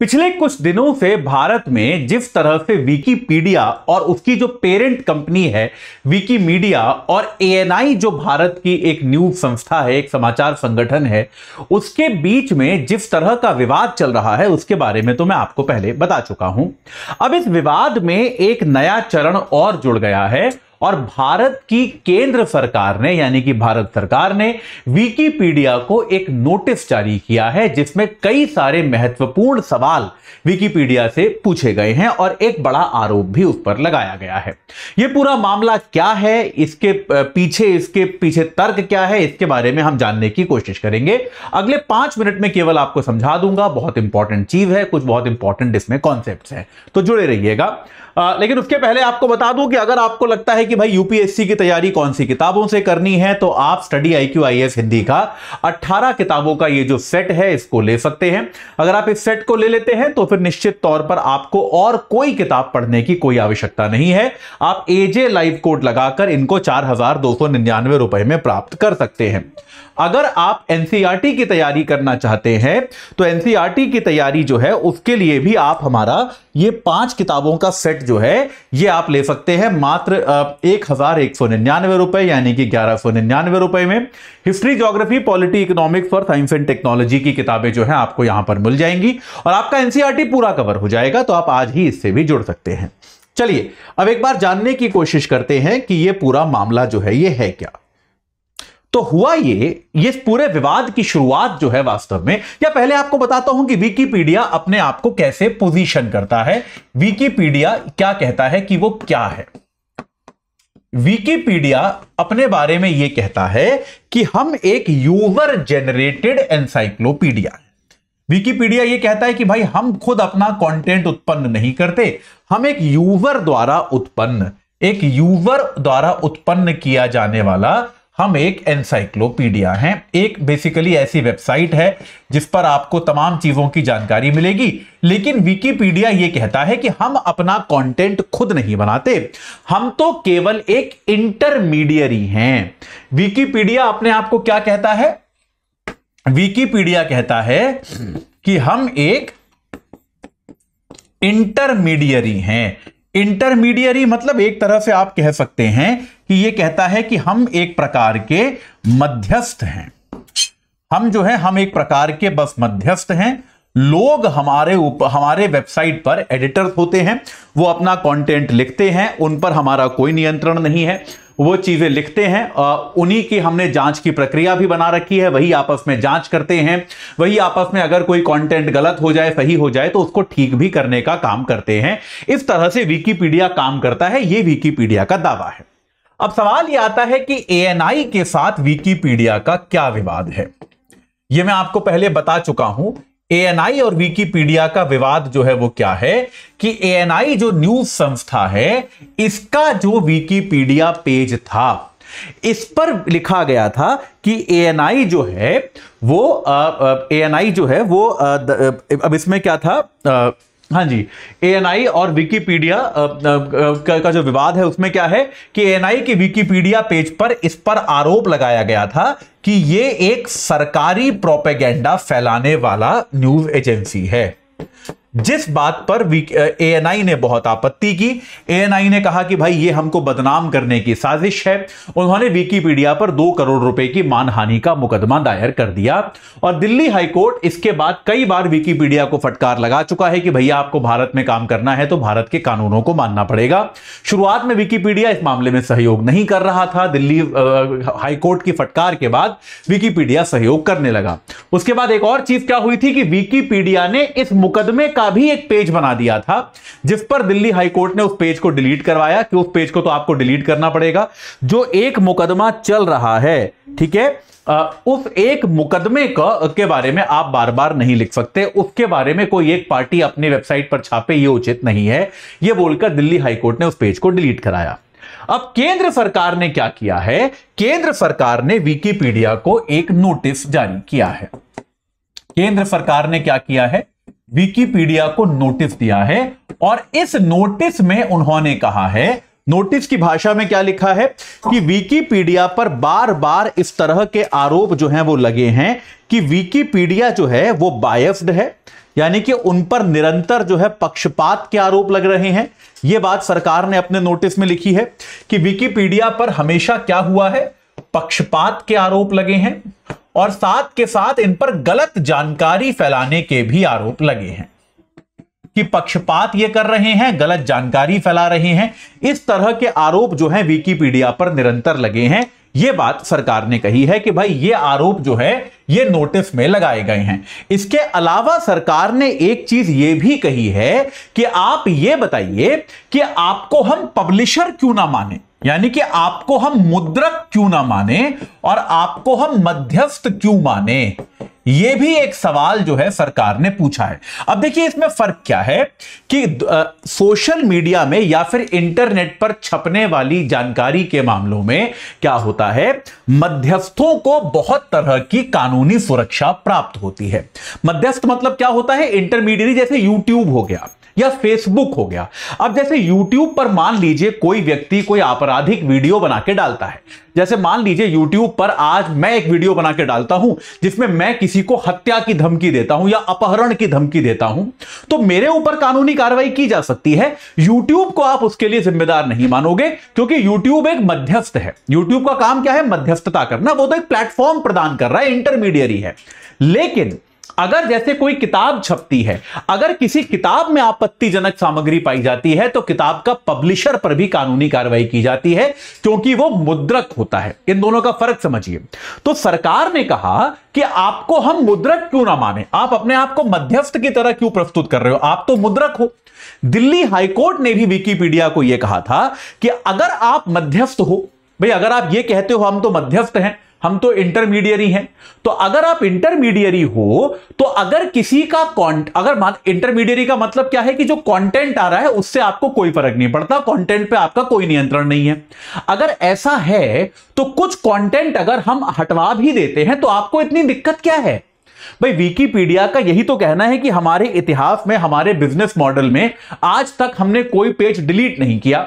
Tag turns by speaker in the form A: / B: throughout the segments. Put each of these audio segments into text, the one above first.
A: पिछले कुछ दिनों से भारत में जिस तरह से विकीपीडिया और उसकी जो पेरेंट कंपनी है विकीमीडिया और एएनआई जो भारत की एक न्यूज संस्था है एक समाचार संगठन है उसके बीच में जिस तरह का विवाद चल रहा है उसके बारे में तो मैं आपको पहले बता चुका हूं अब इस विवाद में एक नया चरण और जुड़ गया है और भारत की केंद्र सरकार ने यानी कि भारत सरकार ने विकीपीडिया को एक नोटिस जारी किया है जिसमें कई सारे महत्वपूर्ण सवाल विकीपीडिया से पूछे गए हैं और एक बड़ा आरोप भी उस पर लगाया गया है यह पूरा मामला क्या है इसके पीछे इसके पीछे तर्क क्या है इसके बारे में हम जानने की कोशिश करेंगे अगले पांच मिनट में केवल आपको समझा दूंगा बहुत इंपॉर्टेंट चीज है कुछ बहुत इंपॉर्टेंट इसमें कॉन्सेप्ट है तो जुड़े रहिएगा लेकिन उसके पहले आपको बता दूं कि अगर आपको लगता है कि भाई यूपीएससी की तैयारी कौन सी किताबों से करनी है तो आप study IQ IAS Hindi का 18 किताबों का ये जो सेट है इसको ले सकते हैं अगर आप इस सेट को ले लेते हैं तो फिर निश्चित तौर पर आपको और कोई किताब पढ़ने की कोई आवश्यकता नहीं है आप एजे लाइव कोड लगाकर इनको चार हजार दो सौ निन्यानवे रुपए में प्राप्त कर सकते हैं अगर आप एनसीईआरटी e की तैयारी करना चाहते हैं तो एनसीईआरटी e की तैयारी जो है उसके लिए भी आप हमारा ये पांच किताबों का सेट जो है ये आप ले सकते हैं मात्र एक हजार एक सौ निन्यानवे रुपए यानी कि ग्यारह सौ निन्यानवे रुपए में हिस्ट्री ज्योग्राफी पॉलिटी इकोनॉमिक्स और साइंस एंड टेक्नोलॉजी की किताबें जो है आपको यहां पर मिल जाएंगी और आपका एनसीआरटी e पूरा कवर हो जाएगा तो आप आज ही इससे भी जुड़ सकते हैं चलिए अब एक बार जानने की कोशिश करते हैं कि यह पूरा मामला जो है यह है क्या तो हुआ ये ये पूरे विवाद की शुरुआत जो है वास्तव में या पहले आपको बताता हूं कि विकीपीडिया अपने आप को कैसे पोजीशन करता है विकीपीडिया क्या कहता है कि वो क्या है विकीपीडिया अपने बारे में यह कहता है कि हम एक यूजर जनरेटेड एनसाइक्लोपीडिया है विकीपीडिया ये कहता है कि भाई हम खुद अपना कंटेंट उत्पन्न नहीं करते हम एक यूजर द्वारा उत्पन्न एक यूजर द्वारा उत्पन्न किया जाने वाला हम एक एनसाइक्लोपीडिया हैं एक बेसिकली ऐसी वेबसाइट है जिस पर आपको तमाम चीजों की जानकारी मिलेगी लेकिन विकीपीडिया ये कहता है कि हम अपना कंटेंट खुद नहीं बनाते हम तो केवल एक इंटरमीडियरी हैं विकीपीडिया अपने आप को क्या कहता है विकीपीडिया कहता है कि हम एक इंटरमीडियरी हैं इंटरमीडियरी मतलब एक तरह से आप कह सकते हैं कि यह कहता है कि हम एक प्रकार के मध्यस्थ हैं हम जो है हम एक प्रकार के बस मध्यस्थ हैं लोग हमारे उप, हमारे वेबसाइट पर एडिटर्स होते हैं वो अपना कंटेंट लिखते हैं उन पर हमारा कोई नियंत्रण नहीं है वो चीज़ें लिखते हैं उन्हीं की हमने जांच की प्रक्रिया भी बना रखी है वही आपस में जांच करते हैं वही आपस में अगर कोई कंटेंट गलत हो जाए सही हो जाए तो उसको ठीक भी करने का काम करते हैं इस तरह से विकीपीडिया काम करता है ये विकीपीडिया का दावा है अब सवाल यह आता है कि ए के साथ विकीपीडिया का क्या विवाद है यह मैं आपको पहले बता चुका हूं एएनआई और विकीपीडिया का विवाद जो है वो क्या है कि एएनआई जो न्यूज संस्था है इसका जो विकीपीडिया पेज था इस पर लिखा गया था कि एएनआई जो है वो एएनआई जो है वो अब इसमें क्या था आ, हाँ जी एएनआई और विकीपीडिया का जो विवाद है उसमें क्या है कि एएनआई की विकीपीडिया पेज पर इस पर आरोप लगाया गया था कि ये एक सरकारी प्रोपेगेंडा फैलाने वाला न्यूज एजेंसी है जिस बात पर एन आई ने बहुत आपत्ति की एन आई ने कहा कि भाई ये हमको बदनाम करने की साजिश है उन्होंने विकीपीडिया पर दो करोड़ रुपए की मानहानि का मुकदमा दायर कर दिया और दिल्ली हाईकोर्ट इसके बाद कई बार विकीपीडिया को फटकार लगा चुका है कि भैया आपको भारत में काम करना है तो भारत के कानूनों को मानना पड़ेगा शुरुआत में विकीपीडिया इस मामले में सहयोग नहीं कर रहा था दिल्ली हाईकोर्ट की फटकार के बाद विकीपीडिया सहयोग करने लगा उसके बाद एक और चीज क्या हुई थी कि विकीपीडिया ने इस मुकदमे का का भी एक पेज बना दिया था जिस पर दिल्ली हाईकोर्ट ने उस पेज को डिलीट करवाया कि उस पेज को तो आपको डिलीट करना पड़ेगा जो एक मुकदमा चल रहा है ठीक है उस एक मुकदमे का के बारे में आप बार बार नहीं लिख सकते उसके बारे में कोई एक पार्टी अपनी वेबसाइट पर छापे ये उचित नहीं है यह बोलकर दिल्ली हाईकोर्ट ने उस पेज को डिलीट कराया अब केंद्र सरकार ने क्या किया है केंद्र सरकार ने विकीपीडिया को एक नोटिस जारी किया है केंद्र सरकार ने क्या किया है विकीपीडिया को नोटिस दिया है और इस नोटिस में उन्होंने कहा है नोटिस की भाषा में क्या लिखा है कि विकीपीडिया पर बार बार इस तरह के आरोप जो हैं वो लगे हैं कि विकीपीडिया जो है वो बायस्ड है यानी कि उन पर निरंतर जो है पक्षपात के आरोप लग रहे हैं ये बात सरकार ने अपने नोटिस में लिखी है कि विकीपीडिया पर हमेशा क्या हुआ है पक्षपात के आरोप लगे हैं और साथ के साथ इन पर गलत जानकारी फैलाने के भी आरोप लगे हैं कि पक्षपात ये कर रहे हैं गलत जानकारी फैला रहे हैं इस तरह के आरोप जो है विकीपीडिया पर निरंतर लगे हैं ये बात सरकार ने कही है कि भाई ये आरोप जो है ये नोटिस में लगाए गए हैं इसके अलावा सरकार ने एक चीज ये भी कही है कि आप ये बताइए कि आपको हम पब्लिशर क्यों ना माने यानी कि आपको हम मुद्रक क्यों ना माने और आपको हम मध्यस्थ क्यों माने ये भी एक सवाल जो है सरकार ने पूछा है अब देखिए इसमें फर्क क्या है कि आ, सोशल मीडिया में या फिर इंटरनेट पर छपने वाली जानकारी के मामलों में क्या होता है मध्यस्थों को बहुत तरह की कानूनी सुरक्षा प्राप्त होती है मध्यस्थ मतलब क्या होता है इंटरमीडिएट जैसे यूट्यूब हो गया या फेसबुक हो गया अब जैसे यूट्यूब पर मान लीजिए कोई व्यक्ति कोई आपराधिक वीडियो बना के डालता है जैसे मान लीजिए यूट्यूब पर आज मैं एक वीडियो बना के डालता हूं जिसमें मैं किसी को हत्या की धमकी देता हूं या अपहरण की धमकी देता हूं तो मेरे ऊपर कानूनी कार्रवाई की जा सकती है यूट्यूब को आप उसके लिए जिम्मेदार नहीं मानोगे क्योंकि यूट्यूब एक मध्यस्थ है यूट्यूब का काम क्या है मध्यस्थता करना वो तो एक प्लेटफॉर्म प्रदान कर रहा है इंटरमीडियरी है लेकिन अगर जैसे कोई किताब छपती है अगर किसी किताब में आपत्तिजनक सामग्री पाई जाती है तो किताब का पब्लिशर पर भी कानूनी कार्रवाई की जाती है क्योंकि वो मुद्रक होता है इन दोनों का फर्क समझिए तो सरकार ने कहा कि आपको हम मुद्रक क्यों ना माने आप अपने आप को मध्यस्थ की तरह क्यों प्रस्तुत कर रहे हो आप तो मुद्रक हो दिल्ली हाईकोर्ट ने भी विकीपीडिया को यह कहा था कि अगर आप मध्यस्थ हो भाई अगर आप ये कहते हो हम तो मध्यस्थ हैं हम तो इंटरमीडियरी हैं तो अगर आप इंटरमीडियरी हो तो अगर किसी का कॉन्ट अगर इंटरमीडियरी का मतलब क्या है कि जो कंटेंट आ रहा है उससे आपको कोई फर्क नहीं पड़ता कंटेंट पे आपका कोई नियंत्रण नहीं है अगर ऐसा है तो कुछ कंटेंट अगर हम हटवा भी देते हैं तो आपको इतनी दिक्कत क्या है भाई विकीपीडिया का यही तो कहना है कि हमारे इतिहास में हमारे बिजनेस मॉडल में आज तक हमने कोई पेज डिलीट नहीं किया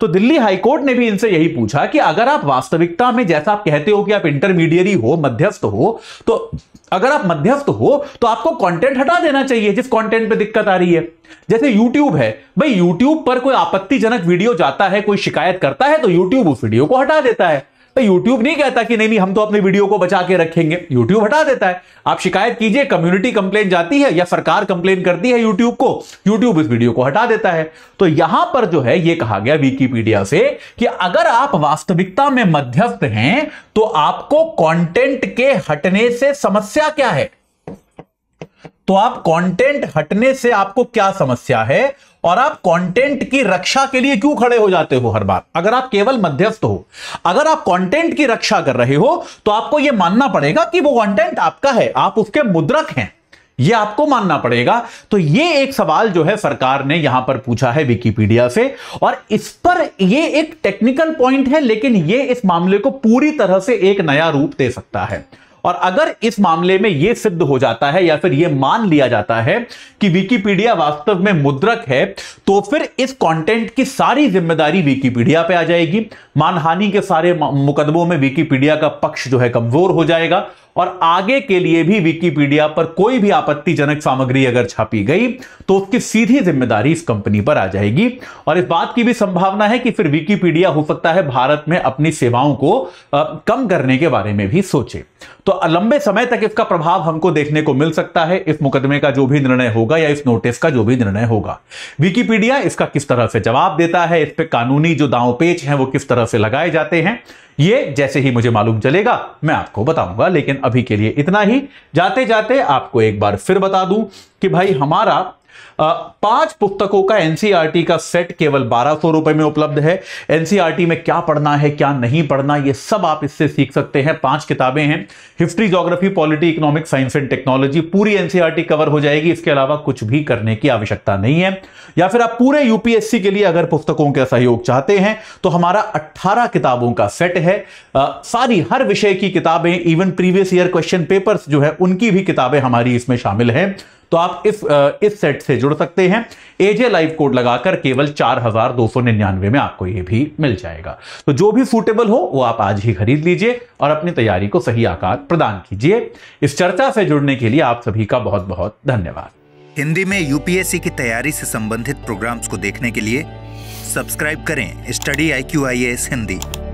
A: तो दिल्ली हाईकोर्ट ने भी इनसे यही पूछा कि अगर आप वास्तविकता में जैसा आप कहते हो कि आप इंटरमीडियरी हो मध्यस्थ हो तो अगर आप मध्यस्थ हो तो आपको कंटेंट हटा देना चाहिए जिस कंटेंट पे दिक्कत आ रही है जैसे YouTube है भाई YouTube पर कोई आपत्तिजनक वीडियो जाता है कोई शिकायत करता है तो YouTube उस वीडियो को हटा देता है तो यूट्यूब नहीं कहता कि नहीं नहीं हम तो अपने वीडियो को बचा के रखेंगे यूट्यूब हटा देता है आप शिकायत कीजिए कम्युनिटी कंप्लेन जाती है या सरकार कंप्लेन करती है यूट्यूब को यूट्यूब इस वीडियो को हटा देता है तो यहां पर जो है यह कहा गया विकीपीडिया से कि अगर आप वास्तविकता में मध्यस्थ हैं तो आपको कॉन्टेंट के हटने से समस्या क्या है तो आप कंटेंट हटने से आपको क्या समस्या है और आप कंटेंट की रक्षा के लिए क्यों खड़े हो जाते हो हर बार अगर आप केवल मध्यस्थ हो अगर आप कंटेंट की रक्षा कर रहे हो तो आपको यह मानना पड़ेगा कि वो कंटेंट आपका है आप उसके मुद्रक हैं यह आपको मानना पड़ेगा तो यह एक सवाल जो है सरकार ने यहां पर पूछा है विकीपीडिया से और इस पर यह एक टेक्निकल पॉइंट है लेकिन यह इस मामले को पूरी तरह से एक नया रूप दे सकता है और अगर इस मामले में यह सिद्ध हो जाता है या फिर यह मान लिया जाता है कि विकीपीडिया वास्तव में मुद्रक है तो फिर इस कंटेंट की सारी जिम्मेदारी विकीपीडिया पे आ जाएगी मानहानि के सारे मुकदमों में विकीपीडिया का पक्ष जो है कमजोर हो जाएगा और आगे के लिए भी विकीपीडिया पर कोई भी आपत्तिजनक सामग्री अगर छापी गई तो उसकी सीधी जिम्मेदारी इस कंपनी पर आ जाएगी और इस बात की भी संभावना है कि फिर विकीपीडिया हो सकता है भारत में अपनी सेवाओं को कम करने के बारे में भी सोचे तो लंबे समय तक इसका प्रभाव हमको देखने को मिल सकता है इस मुकदमे का जो भी निर्णय होगा या इस नोटिस का जो भी निर्णय होगा विकीपीडिया इसका किस तरह से जवाब देता है इस पर कानूनी जो दांवपेच है वो किस तरह से लगाए जाते हैं ये जैसे ही मुझे मालूम चलेगा मैं आपको बताऊंगा लेकिन अभी के लिए इतना ही जाते जाते आपको एक बार फिर बता दूं कि भाई हमारा पांच पुस्तकों का एनसीईआरटी e का सेट केवल बारह सौ रुपए में उपलब्ध है एनसीईआरटी e में क्या पढ़ना है क्या नहीं पढ़ना ये सब आप इससे सीख सकते हैं पांच किताबें हैं history geography polity economic science and technology पूरी एनसीआरटी कवर e हो जाएगी इसके अलावा कुछ भी करने की आवश्यकता नहीं है या फिर आप पूरे यूपीएससी के लिए अगर पुस्तकों का सहयोग चाहते हैं तो हमारा अट्ठारह किताबों का सेट है सारी हर विषय की किताबें even previous year question papers जो है उनकी भी किताबें हमारी इसमें शामिल हैं तो आप इस इस सेट से जुड़ सकते हैं एजे लाइव कोड लगाकर केवल चार हजार दो सौ निन्यानवे में आपको ये भी मिल जाएगा तो जो भी सूटेबल हो वो आप आज ही खरीद लीजिए और अपनी तैयारी को सही आकार प्रदान कीजिए इस चर्चा से जुड़ने के लिए आप सभी का बहुत बहुत धन्यवाद हिंदी में यूपीएससी की तैयारी से संबंधित प्रोग्राम्स को देखने के लिए सब्सक्राइब करें study IQ IAS Hindi